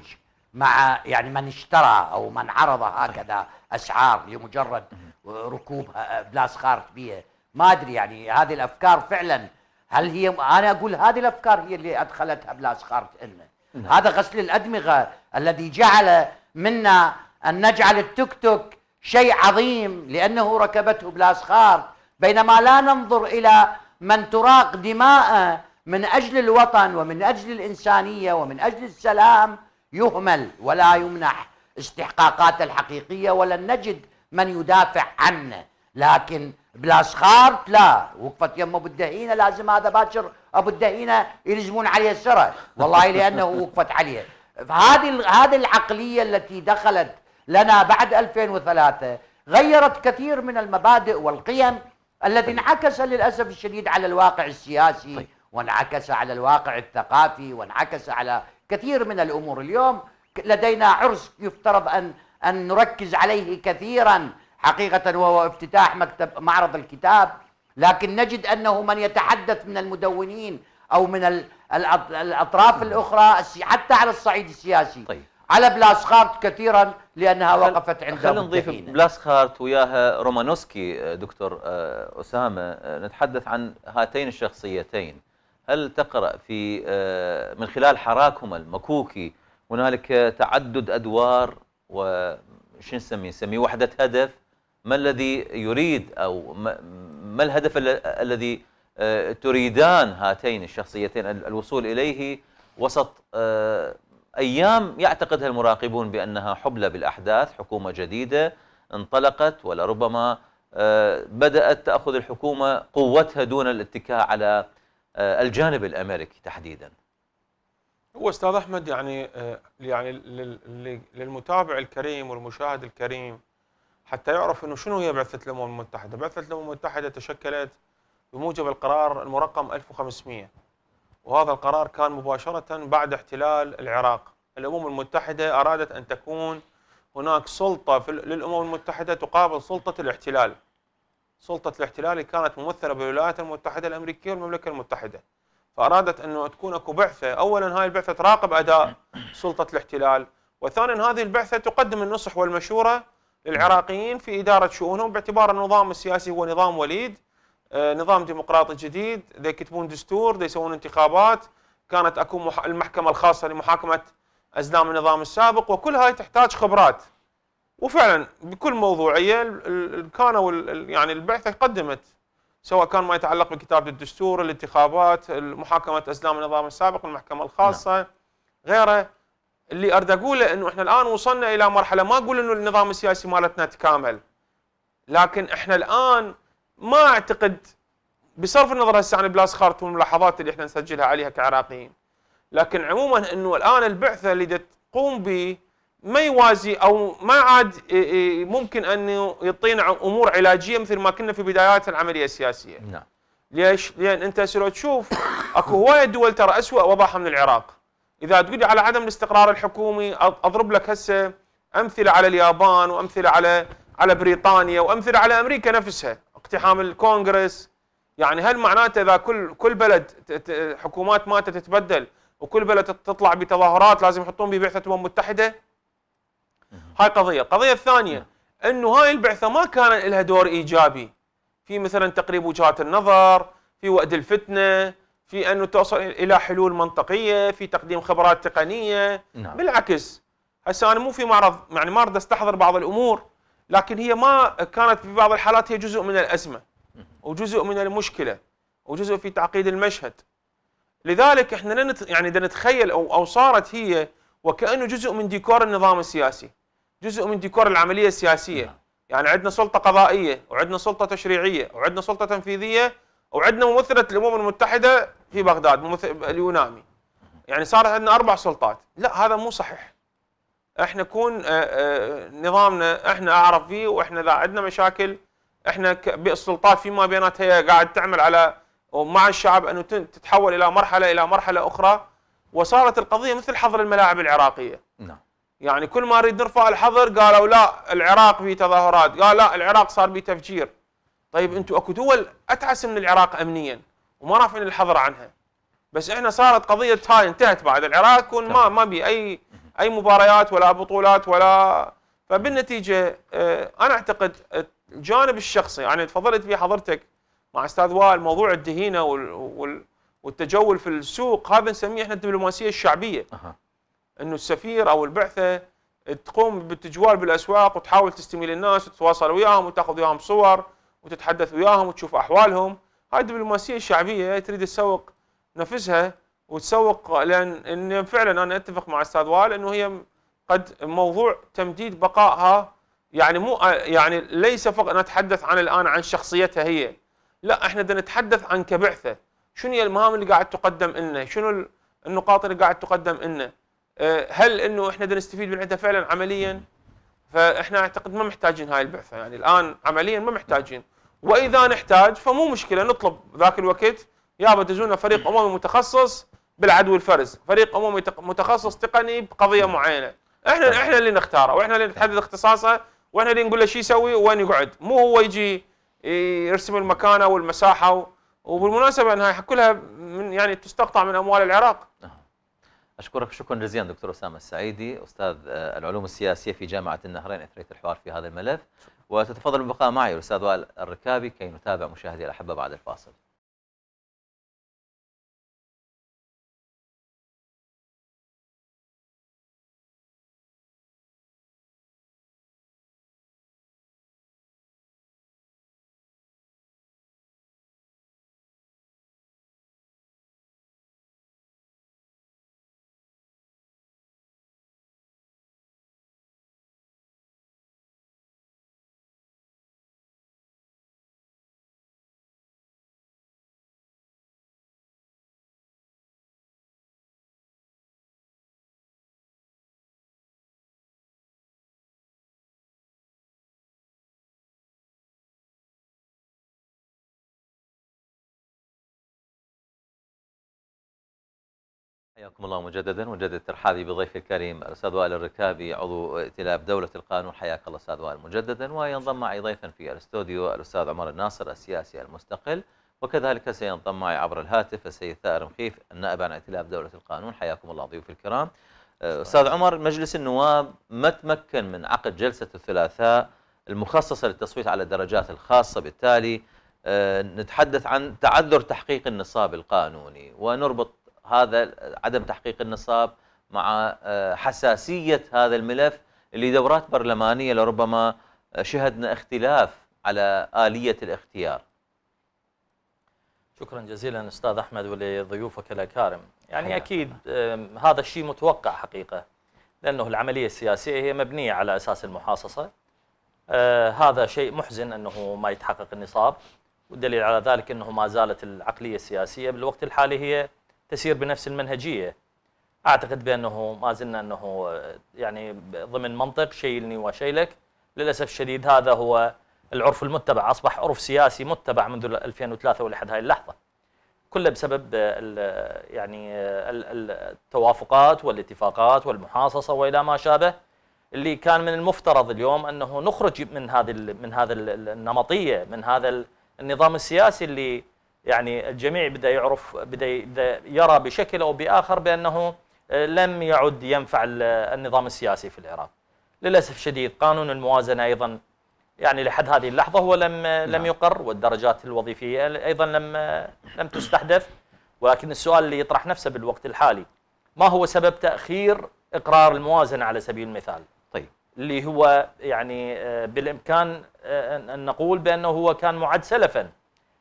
Speaker 4: مع يعني من اشترى او من عرض هكذا اسعار لمجرد ركوب بلاس خارج بيه ما ادري يعني هذه الافكار فعلا هل هي انا اقول هذه الافكار هي اللي ادخلتها بلاس خارج لنا نعم. هذا غسل الادمغه الذي جعل منا ان نجعل التوك توك شيء عظيم لانه ركبته بلاس خارج بينما لا ننظر الى من تراق دماءه من اجل الوطن ومن اجل الانسانيه ومن اجل السلام يهمل ولا يمنح استحقاقاته الحقيقية ولن نجد من يدافع عنه لكن بلاسخارت لا وقفت يم ابو الدهينه لازم هذا باكر ابو الدهينه يلزمون عليه السره والله لانه وقفت عليه فهذه هذه العقليه التي دخلت لنا بعد 2003 غيرت كثير من المبادئ والقيم الذي انعكس للاسف الشديد على الواقع السياسي طيب. وانعكس على الواقع الثقافي وانعكس على كثير من الامور اليوم لدينا عرس يفترض ان ان نركز عليه كثيرا حقيقه وهو افتتاح مكتب معرض الكتاب لكن نجد انه من يتحدث من المدونين او من الاطراف الاخرى حتى على الصعيد السياسي طيب. على بلاسخارت كثيرا لانها وقفت عند خلينا نضيف
Speaker 1: بلاسخارت وياها رومانوسكي دكتور آه، اسامه آه، نتحدث عن هاتين الشخصيتين هل تقرأ في آه، من خلال حراكهم المكوكي هنالك تعدد أدوار و شو نسميه نسميه وحدة هدف ما الذي يريد أو ما الهدف الذي آه، تريدان هاتين الشخصيتين الوصول إليه وسط آه، أيام يعتقدها المراقبون بأنها حبلى بالأحداث حكومة جديدة انطلقت ولربما بدأت تأخذ الحكومة قوتها دون الاتكاء على آه، الجانب الامريكي تحديدا
Speaker 3: هو استاذ احمد يعني آه، يعني للمتابع الكريم والمشاهد الكريم حتى يعرف انه شنو هي بعثه الامم المتحده، بعثه الامم المتحده تشكلت بموجب القرار المرقم 1500 وهذا القرار كان مباشره بعد احتلال العراق، الامم المتحده ارادت ان تكون هناك سلطه للامم المتحده تقابل سلطه الاحتلال. سلطة الاحتلال كانت ممثلة بالولايات المتحدة الأمريكية والمملكة المتحدة فأرادت أنه تكون أكو بعثة أولا هاي البعثة تراقب أداء سلطة الاحتلال وثانيا هذه البعثة تقدم النصح والمشورة للعراقيين في إدارة شؤونهم باعتبار النظام السياسي هو نظام وليد آه، نظام ديمقراطي جديد دي يكتبون دستور دي يسوون انتخابات كانت أكو المحكمة الخاصة لمحاكمة أزلام النظام السابق وكل هاي تحتاج خبرات وفعلا بكل موضوعيه كانوا يعني البعثه قدمت سواء كان ما يتعلق بكتابه الدستور، الانتخابات، محاكمه اسلام النظام السابق، المحكمه الخاصه نعم. غيره اللي اريد اقوله انه احنا الان وصلنا الى مرحله ما اقول انه النظام السياسي مالتنا تكامل لكن احنا الان ما اعتقد بصرف النظر هسه عن بلاس خارت والملاحظات اللي احنا نسجلها عليها كعراقيين لكن عموما انه الان البعثه اللي تقوم به ما يوازي او ما عاد ممكن انه يعطينا امور علاجيه مثل ما كنا في بدايات العمليه السياسيه. نعم. ليش؟ لان انت لو تشوف اكو هوايه دول ترى اسوء وضعها من العراق. اذا تقول على عدم الاستقرار الحكومي اضرب لك هسه امثله على اليابان وامثله على على بريطانيا وامثله على امريكا نفسها، اقتحام الكونغرس يعني هل معناته اذا كل كل بلد حكومات مالته تتبدل وكل بلد تطلع بتظاهرات لازم يحطون ببعثه الامم المتحده؟ هاي قضيه القضيه الثانيه نعم. انه هاي البعثه ما كان لها دور ايجابي في مثلا تقريب وجهات النظر في وقت الفتنه في انه توصل الى حلول منطقيه في تقديم خبرات تقنيه نعم. بالعكس هسه انا مو في معرض يعني ما اريد استحضر بعض الامور لكن هي ما كانت في بعض الحالات هي جزء من الازمه وجزء من المشكله وجزء في تعقيد المشهد لذلك احنا يعني نتخيل او او صارت هي وكانه جزء من ديكور النظام السياسي جزء من ديكور العمليه السياسيه نعم. يعني عندنا سلطه قضائيه وعندنا سلطه تشريعيه وعندنا سلطه تنفيذيه وعندنا ممثله الامم المتحده في بغداد ممثل اليوناني يعني صارت عندنا اربع سلطات لا هذا مو صحيح احنا كون آه، آه، نظامنا احنا اعرف فيه واحنا اذا عندنا مشاكل احنا السلطات فيما بيناتها قاعد تعمل على ومع الشعب انه تتحول الى مرحله الى مرحله اخرى وصارت القضيه مثل حظر الملاعب العراقيه نعم يعني كل ما نريد نرفع الحظر قالوا لا العراق في تظاهرات قال لا العراق صار به تفجير طيب انتم اكو دول اتعس من العراق امنيا وما رافعين الحظر عنها بس احنا صارت قضيه هاي انتهت بعد العراق يكون ما ما بي اي اي مباريات ولا بطولات ولا فبالنتيجه آه، انا اعتقد الجانب الشخصي يعني تفضلت في حضرتك مع استاذ وائل موضوع الدهينه والتجول في السوق هذا نسميه احنا الدبلوماسيه الشعبيه انه السفير او البعثه تقوم بالتجوال بالاسواق وتحاول تستميل الناس وتتواصل وياهم وتاخذ وياهم صور وتتحدث وياهم وتشوف احوالهم هاي الدبلوماسيه الشعبيه تريد تسوق نفسها وتسوق لان إن فعلا انا اتفق مع استاذ وائل انه هي قد موضوع تمديد بقائها يعني مو يعني ليس فقط نتحدث عن الان عن شخصيتها هي لا احنا بدنا نتحدث عن كبعثه شنو هي المهام اللي قاعد تقدم لنا شنو النقاط اللي قاعد تقدم لنا آه، هل انه احنا بدنا نستفيد من عندها فعلا عمليا؟ فاحنا اعتقد ما محتاجين هاي البعثه يعني الان عمليا ما محتاجين واذا نحتاج فمو مشكله نطلب ذاك الوقت يابا دزونا فريق اممي متخصص بالعدو الفرز، فريق اممي متخصص تقني بقضيه معينه، احنا احنا اللي نختاره واحنا اللي نحدد اختصاصه واحنا اللي نقول له شو يسوي وين يقعد، مو هو يجي يرسم المكانه والمساحه وبالمناسبه انها كلها من يعني تستقطع من اموال العراق. نعم.
Speaker 1: أشكرك شكرا جزيلا دكتور أسامة السعيدي أستاذ آه، العلوم السياسية في جامعة النهرين أثريت الحوار في هذا الملف وتتفضل البقاء معي الأستاذ وائل
Speaker 2: الركابي كي نتابع مشاهدي الأحبة بعد الفاصل حياكم الله مجددا ونجدد ترحابي بضيفي الكريم الاستاذ وائل الركابي
Speaker 1: عضو ائتلاف دوله القانون حياك الله استاذ وائل مجددا وينضم معي ضيفا في الاستوديو الاستاذ عمر الناصر السياسي المستقل وكذلك سينضم معي عبر الهاتف السيد ثائر مخيف النائب عن ائتلاف دوله القانون حياكم الله ضيوف الكرام استاذ عمر مجلس النواب ما تمكن من عقد جلسه الثلاثاء المخصصه للتصويت على الدرجات الخاصه بالتالي آه، نتحدث عن تعذر تحقيق النصاب القانوني ونربط هذا عدم تحقيق النصاب مع آه، حساسية هذا الملف اللي دورات برلمانية لربما آه، شهدنا اختلاف على آلية الاختيار
Speaker 5: شكرا جزيلا أستاذ أحمد ولضيوفك الأكارم يعني أكيد هذا الشيء متوقع حقيقة لأنه العملية السياسية هي مبنية على أساس المحاصصة آه، هذا شيء محزن أنه ما يتحقق النصاب والدليل على ذلك أنه ما زالت العقلية السياسية بالوقت الحالي هي تسير بنفس المنهجيه اعتقد بانه ما زلنا انه آه، يعني ضمن منطق شيلني وشيلك للاسف الشديد هذا هو العرف المتبع اصبح عرف سياسي متبع منذ 2003 ولحد هذه اللحظه كله بسبب آه، يعني آه، التوافقات والاتفاقات والمحاصصه والى ما شابه اللي كان من المفترض اليوم انه نخرج من هذه من هذا النمطيه من هذا النظام السياسي اللي يعني الجميع بدا يعرف بدا يرى بشكل او باخر بانه آه، لم يعد ينفع النظام السياسي في العراق للاسف شديد قانون الموازنه ايضا يعني لحد هذه اللحظه هو لم آه، لم نعم. يقر والدرجات الوظيفيه ايضا لم آه، لم تستحدث ولكن السؤال اللي يطرح نفسه بالوقت الحالي ما هو سبب تاخير اقرار الموازنه على سبيل المثال طيب اللي هو يعني بالامكان ان نقول بانه هو كان معد سلفا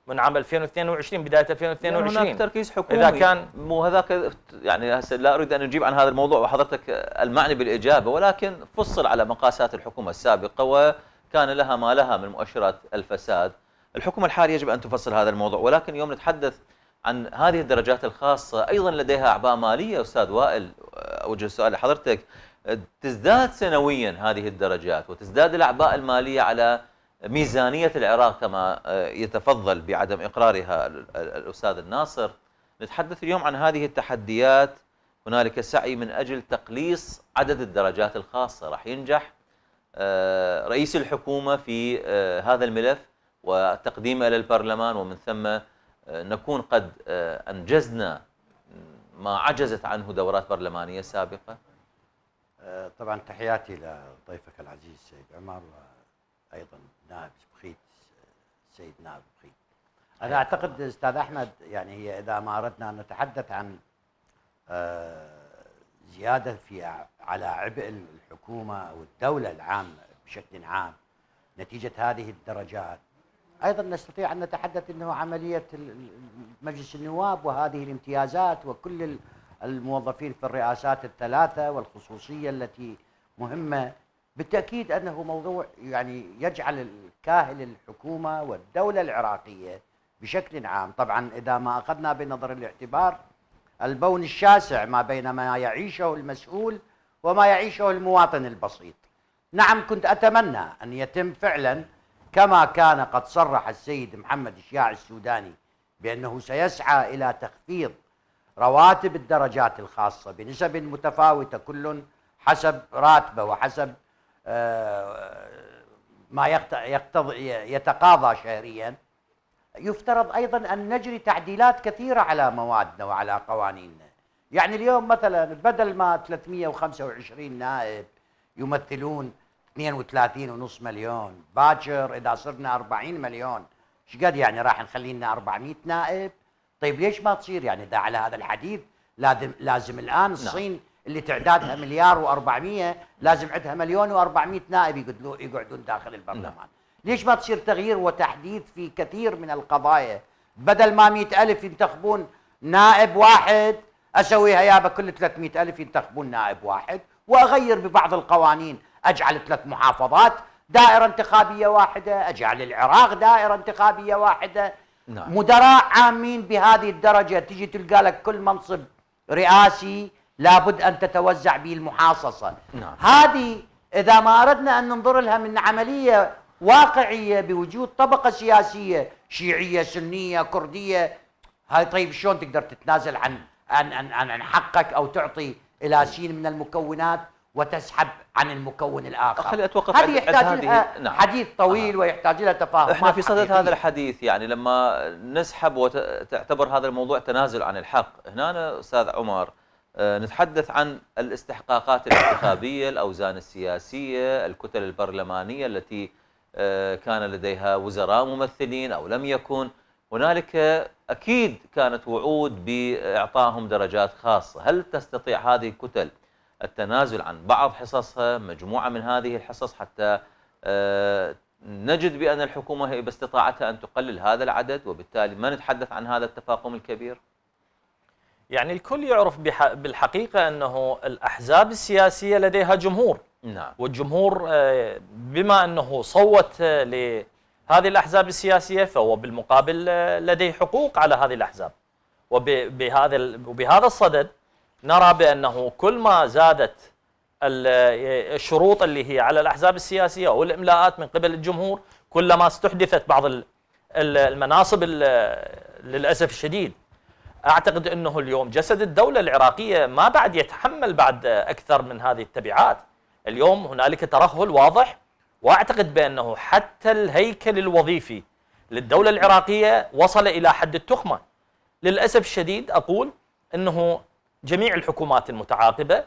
Speaker 5: من عام 2022 بدايه 2022 يعني هناك تركيز حكومي اذا كان
Speaker 1: مو هذاك يعني هسه لا اريد ان اجيب عن هذا الموضوع وحضرتك المعني بالاجابه ولكن فصل على مقاسات الحكومه السابقه وكان لها ما لها من مؤشرات الفساد الحكومه الحاليه يجب ان تفصل هذا الموضوع ولكن يوم نتحدث عن هذه الدرجات الخاصه ايضا لديها اعباء ماليه استاذ وائل اوجه السؤال لحضرتك تزداد سنويا هذه الدرجات وتزداد الاعباء الماليه على ميزانية العراق كما آه، يتفضل بعدم إقرارها الأستاذ الناصر نتحدث اليوم عن هذه التحديات هنالك سعي من أجل تقليص عدد الدرجات الخاصة راح ينجح آه، رئيس الحكومة في آه، هذا الملف وتقديمه إلى البرلمان ومن ثم نكون قد أنجزنا ما عجزت عنه دورات برلمانية سابقة
Speaker 4: طبعا تحياتي لضيفك العزيز سيد عمر وأيضا ابي بخيت سيد ابي بخيت انا اعتقد استاذ احمد يعني هي اذا ما اردنا ان نتحدث عن آه، زياده في على عبء الحكومه او الدوله العامه بشكل عام نتيجه هذه الدرجات ايضا نستطيع ان نتحدث انه عمليه مجلس النواب وهذه الامتيازات وكل الموظفين في الرئاسات الثلاثه والخصوصيه التي مهمه بالتاكيد انه موضوع يعني يجعل الكاهل الحكومه والدوله العراقيه بشكل عام طبعا اذا ما اخذنا بنظر الاعتبار البون الشاسع ما بين ما يعيشه المسؤول وما يعيشه المواطن البسيط. نعم كنت اتمنى ان يتم فعلا كما كان قد صرح السيد محمد الشياع السوداني بانه سيسعى الى تخفيض رواتب الدرجات الخاصه بنسب متفاوته كل حسب راتبه وحسب ما يقتضي يتقاضى شهريا يفترض ايضا ان نجري تعديلات كثيره على موادنا وعلى قوانيننا يعني اليوم مثلا بدل ما 325 نائب يمثلون 32 ونص مليون باكر اذا صرنا 40 مليون ايش قد يعني راح نخلي لنا 400 نائب طيب ليش ما تصير يعني اذا على هذا الحديث لازم لازم الان نعم. الصين نعم. اللي تعدادها مليار و400 لازم عندها مليون و400 نائب يقعدون داخل البرلمان نعم. ليش ما تصير تغيير وتحديث في كثير من القضايا بدل ما 100 ألف ينتخبون نائب واحد أسويها يابا كل 300 ألف ينتخبون نائب واحد وأغير ببعض القوانين أجعل ثلاث محافظات دائرة انتخابية واحدة أجعل العراق دائرة انتخابية واحدة نعم. مدراء عامين بهذه الدرجة تجي تلقى لك كل منصب رئاسي لابد ان تتوزع به المحاصصه نعم. هذه اذا ما اردنا ان ننظر لها من عمليه واقعيه بوجود طبقه سياسيه شيعيه سنيه كرديه هاي طيب شلون تقدر تتنازل عن عن عن, عن, عن حقك او تعطي الى سين من المكونات وتسحب عن المكون الاخر خلي اتوقف هذه يحتاج لها نعم. حديث طويل آه. ويحتاج لها تفاهم احنا في صدد هذا
Speaker 1: الحديث يعني لما نسحب وتعتبر هذا الموضوع تنازل عن الحق هنا استاذ عمر آه، نتحدث عن الاستحقاقات الانتخابية الأوزان السياسية الكتل البرلمانية التي آه، كان لديها وزراء ممثلين أو لم يكن هنالك أكيد كانت وعود بإعطائهم درجات خاصة هل تستطيع هذه الكتل التنازل عن بعض حصصها مجموعة من هذه الحصص حتى آه، نجد بأن الحكومة هي باستطاعتها أن تقلل هذا العدد وبالتالي ما نتحدث عن هذا التفاقم الكبير؟
Speaker 5: يعني الكل يعرف بالحقيقة أنه الأحزاب السياسية لديها جمهور نعم. والجمهور آه، بما أنه صوت آه، لهذه الأحزاب السياسية فهو بالمقابل آه، لديه حقوق على هذه الأحزاب وبهذا وبهذا الصدد نرى بأنه كل ما زادت الشروط اللي هي على الأحزاب السياسية أو الإملاءات من قبل الجمهور كلما استحدثت بعض المناصب للأسف الشديد اعتقد انه اليوم جسد الدوله العراقيه ما بعد يتحمل بعد اكثر من هذه التبعات اليوم هنالك ترهل واضح واعتقد بانه حتى الهيكل الوظيفي للدوله العراقيه وصل الى حد التخمه للاسف الشديد اقول انه جميع الحكومات المتعاقبه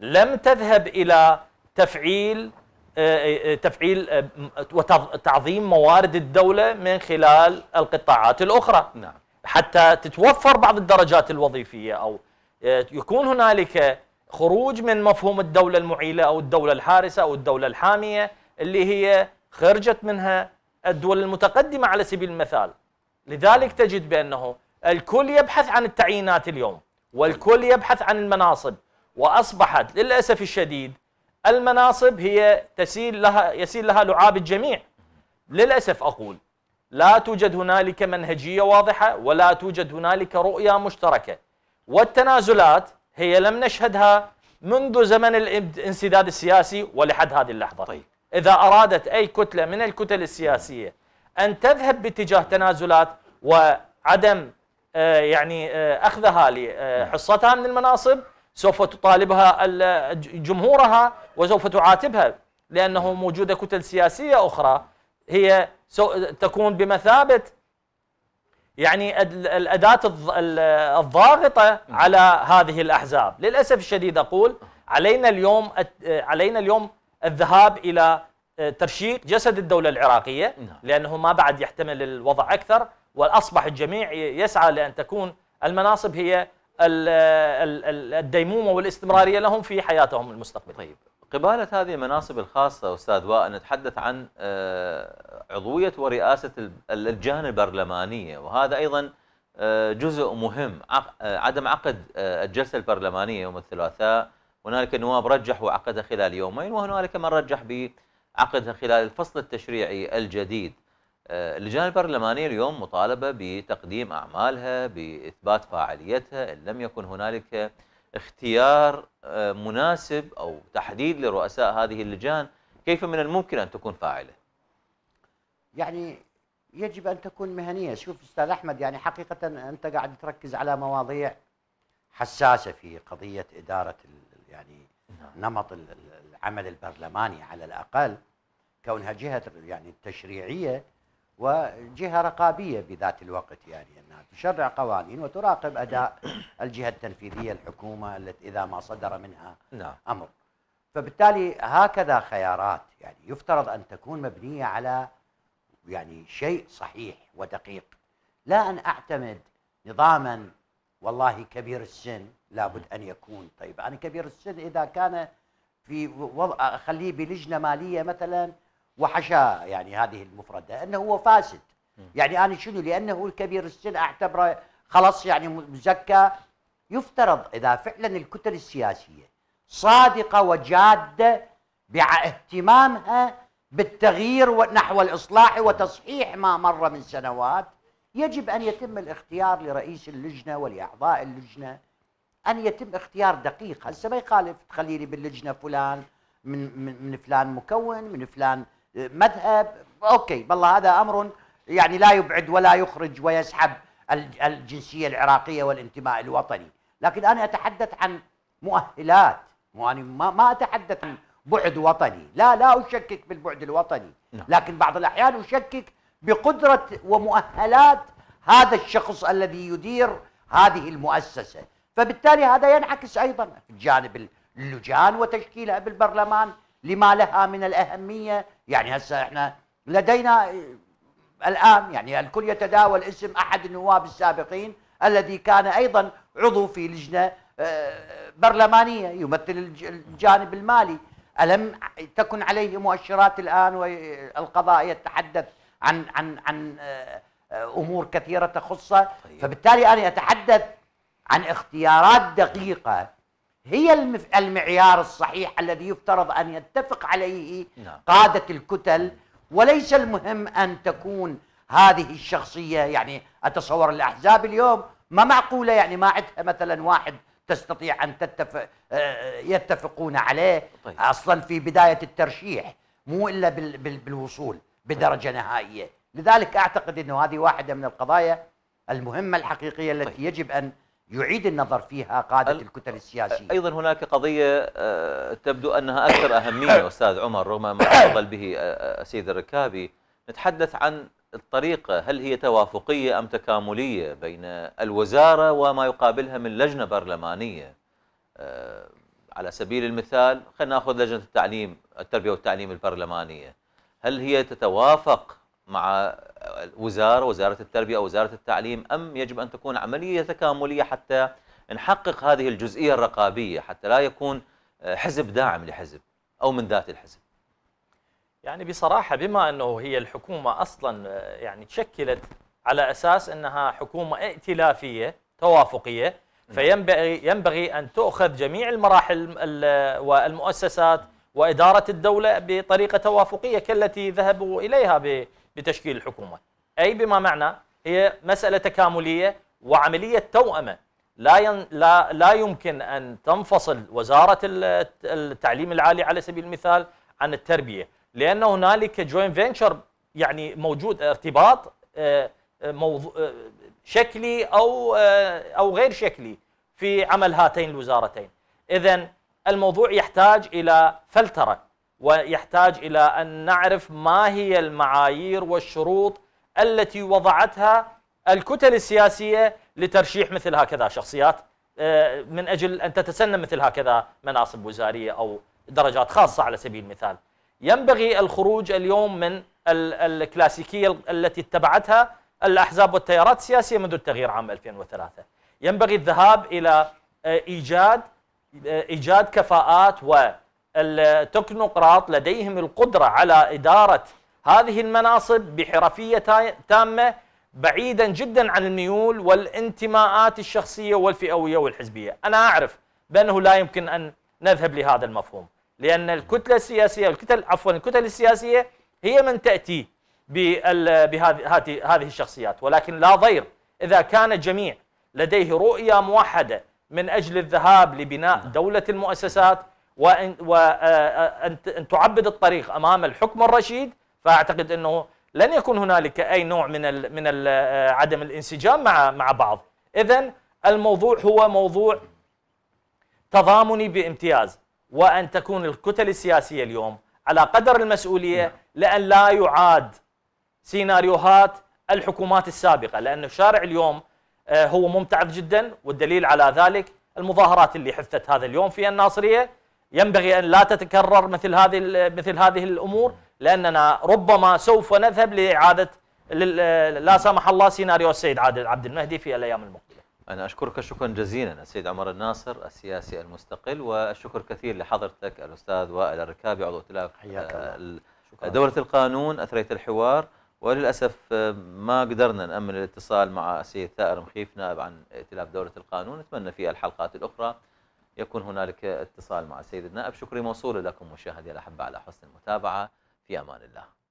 Speaker 5: لم تذهب الى تفعيل آه، آه، تفعيل آه، وتعظيم موارد الدوله من خلال القطاعات الاخرى نعم حتى تتوفر بعض الدرجات الوظيفية أو آه، يكون هنالك خروج من مفهوم الدولة المعيلة أو الدولة الحارسة أو الدولة الحامية اللي هي خرجت منها الدول المتقدمة على سبيل المثال لذلك تجد بأنه الكل يبحث عن التعيينات اليوم والكل يبحث عن المناصب وأصبحت للأسف الشديد المناصب هي تسيل لها يسيل لها لعاب الجميع للأسف أقول لا توجد هنالك منهجية واضحة ولا توجد هنالك رؤية مشتركة والتنازلات هي لم نشهدها منذ زمن الانسداد السياسي ولحد هذه اللحظة طيب. إذا أرادت أي كتلة من الكتل السياسية أن تذهب باتجاه تنازلات وعدم آه، يعني آه، أخذها لحصتها من المناصب سوف تطالبها جمهورها وسوف تعاتبها لأنه موجودة كتل سياسية أخرى هي تكون بمثابه يعني الاداه الضاغطه على هذه الاحزاب، للاسف الشديد اقول علينا اليوم علينا اليوم الذهاب الى آه، ترشيق جسد الدوله العراقيه نعم. لانه ما بعد يحتمل الوضع اكثر واصبح الجميع يسعى لان تكون المناصب هي الديمومه والاستمراريه لهم في حياتهم المستقبليه. طيب قبالة هذه
Speaker 1: المناصب الخاصة أستاذ وائل نتحدث عن آه، عضوية ورئاسة اللجان البرلمانية وهذا أيضا آه، جزء مهم آه، عدم عقد الجلسة البرلمانية يوم الثلاثاء هنالك نواب رجحوا عقدها خلال يومين وهنالك من رجح بعقدها خلال الفصل التشريعي الجديد اللجان البرلمانية اليوم مطالبة بتقديم أعمالها بإثبات فاعليتها إن لم يكن هنالك اختيار آه، مناسب أو تحديد لرؤساء هذه اللجان كيف من الممكن أن تكون فاعلة؟
Speaker 4: يعني يجب أن تكون مهنية شوف أستاذ أحمد يعني حقيقة أنت قاعد تركز على مواضيع حساسة في قضية إدارة يعني نعم. نمط العمل البرلماني على الأقل كونها جهة يعني التشريعية وجهه رقابيه بذات الوقت يعني انها تشرع قوانين وتراقب اداء الجهه التنفيذيه الحكومه التي اذا ما صدر منها نعم. امر فبالتالي هكذا خيارات يعني يفترض ان تكون مبنيه على يعني شيء صحيح ودقيق لا ان اعتمد نظاما والله كبير السن لابد ان يكون طيب انا كبير السن اذا كان في وضع اخليه بلجنه ماليه مثلا وحشا يعني هذه المفردة أنه هو فاسد يعني أنا شنو لأنه الكبير السن أعتبره خلاص يعني مزكى يفترض إذا فعلا الكتل السياسية صادقة وجادة باهتمامها بالتغيير نحو الإصلاح وتصحيح ما مر من سنوات يجب أن يتم الاختيار لرئيس اللجنة ولأعضاء اللجنة أن يتم اختيار دقيق هسه ما يخالف تخليني باللجنة فلان من من فلان مكون من فلان مذهب اوكي بالله هذا امر يعني لا يبعد ولا يخرج ويسحب الجنسيه العراقيه والانتماء الوطني، لكن انا اتحدث عن مؤهلات، وانا يعني ما ما اتحدث عن بعد وطني، لا لا اشكك بالبعد الوطني، نعم. لكن بعض الاحيان اشكك بقدره ومؤهلات هذا الشخص الذي يدير هذه المؤسسه، فبالتالي هذا ينعكس ايضا في جانب اللجان وتشكيلها بالبرلمان لما لها من الاهميه يعني هسه احنا لدينا الان يعني الكل يتداول اسم احد النواب السابقين الذي كان ايضا عضو في لجنه آه، برلمانيه يمثل الجانب المالي الم تكن عليه مؤشرات الان والقضاء يتحدث عن عن عن آه، امور كثيره تخصه طيب. فبالتالي انا اتحدث عن اختيارات دقيقه هي المعيار الصحيح الذي يفترض ان يتفق عليه نعم. قاده الكتل وليس المهم ان تكون هذه الشخصيه يعني اتصور الاحزاب اليوم ما معقوله يعني ما عندها مثلا واحد تستطيع ان تتفق آه، يتفقون عليه طيب. اصلا في بدايه الترشيح مو الا بالوصول بدرجه طيب. نهائيه لذلك اعتقد انه هذه واحده من القضايا المهمه الحقيقيه التي طيب. يجب ان يعيد النظر فيها قادة الكتل السياسية
Speaker 1: أيضا هناك قضية آه، تبدو أنها أكثر أهمية أستاذ عمر رغم ما تفضل به آه، آه، السيد الركابي نتحدث عن الطريقة هل هي توافقية أم تكاملية بين الوزارة وما يقابلها من لجنة برلمانية على سبيل المثال خلينا ناخذ لجنة التعليم التربية والتعليم البرلمانية هل هي تتوافق مع وزاره وزاره التربيه او وزاره التعليم ام يجب ان تكون عمليه تكامليه حتى نحقق هذه الجزئيه الرقابيه حتى لا يكون آه، حزب داعم لحزب او من ذات
Speaker 5: الحزب. يعني بصراحه بما انه هي الحكومه اصلا آه، يعني تشكلت على اساس انها حكومه ائتلافيه توافقيه نعم. فينبغي ينبغي ان تؤخذ جميع المراحل والمؤسسات واداره الدوله بطريقه توافقيه كالتي ذهبوا اليها ب بتشكيل الحكومه اي بما معنى هي مساله تكامليه وعمليه توأمه لا ين لا لا يمكن ان تنفصل وزاره التعليم العالي على سبيل المثال عن التربيه لان هنالك جوين فينشر يعني موجود ارتباط آه، آه، موضوع آه، شكلي او او غير شكلي في عمل هاتين الوزارتين اذا الموضوع يحتاج الى فلتره ويحتاج إلى أن نعرف ما هي المعايير والشروط التي وضعتها الكتل السياسية لترشيح مثل هكذا شخصيات آه، من أجل أن تتسنى مثل هكذا مناصب وزارية أو درجات خاصة على سبيل المثال ينبغي الخروج اليوم من الكلاسيكية التي اتبعتها الأحزاب والتيارات السياسية منذ التغيير عام 2003 ينبغي الذهاب إلى آه، إيجاد آه، إيجاد كفاءات و التكنوقراط لديهم القدرة على إدارة هذه المناصب بحرفية تامة بعيدا جدا عن الميول والانتماءات الشخصية والفئوية والحزبية أنا أعرف بأنه لا يمكن أن نذهب لهذا المفهوم لأن الكتلة السياسية الكتل عفوا الكتل السياسية هي من تأتي بهذه هذه الشخصيات ولكن لا ضير إذا كان الجميع لديه رؤية موحدة من أجل الذهاب لبناء دولة المؤسسات وأن تعبد الطريق أمام الحكم الرشيد فأعتقد أنه لن يكون هنالك أي نوع من الـ من الـ عدم الانسجام مع مع بعض إذا الموضوع هو موضوع تضامني بامتياز وأن تكون الكتل السياسية اليوم على قدر المسؤولية نعم. لأن لا يعاد سيناريوهات الحكومات السابقة لأن الشارع اليوم هو ممتعض جدا والدليل على ذلك المظاهرات اللي حثت هذا اليوم في الناصرية ينبغي ان لا تتكرر مثل هذه مثل هذه الامور لاننا ربما سوف نذهب لاعاده لا سمح الله سيناريو السيد عادل عبد المهدي في الايام المقبله.
Speaker 1: انا اشكرك شكرا جزيلا السيد عمر الناصر السياسي المستقل والشكر كثير لحضرتك الاستاذ وائل الركابي عضو ائتلاف آه، دوله القانون اثريت الحوار وللاسف آه، ما قدرنا نامن الاتصال مع السيد ثائر مخيف نائب عن ائتلاف دوله القانون نتمنى في الحلقات الاخرى يكون هنالك اتصال مع السيد النائب شكري موصول لكم مشاهدي الأحبة على حسن المتابعة في أمان الله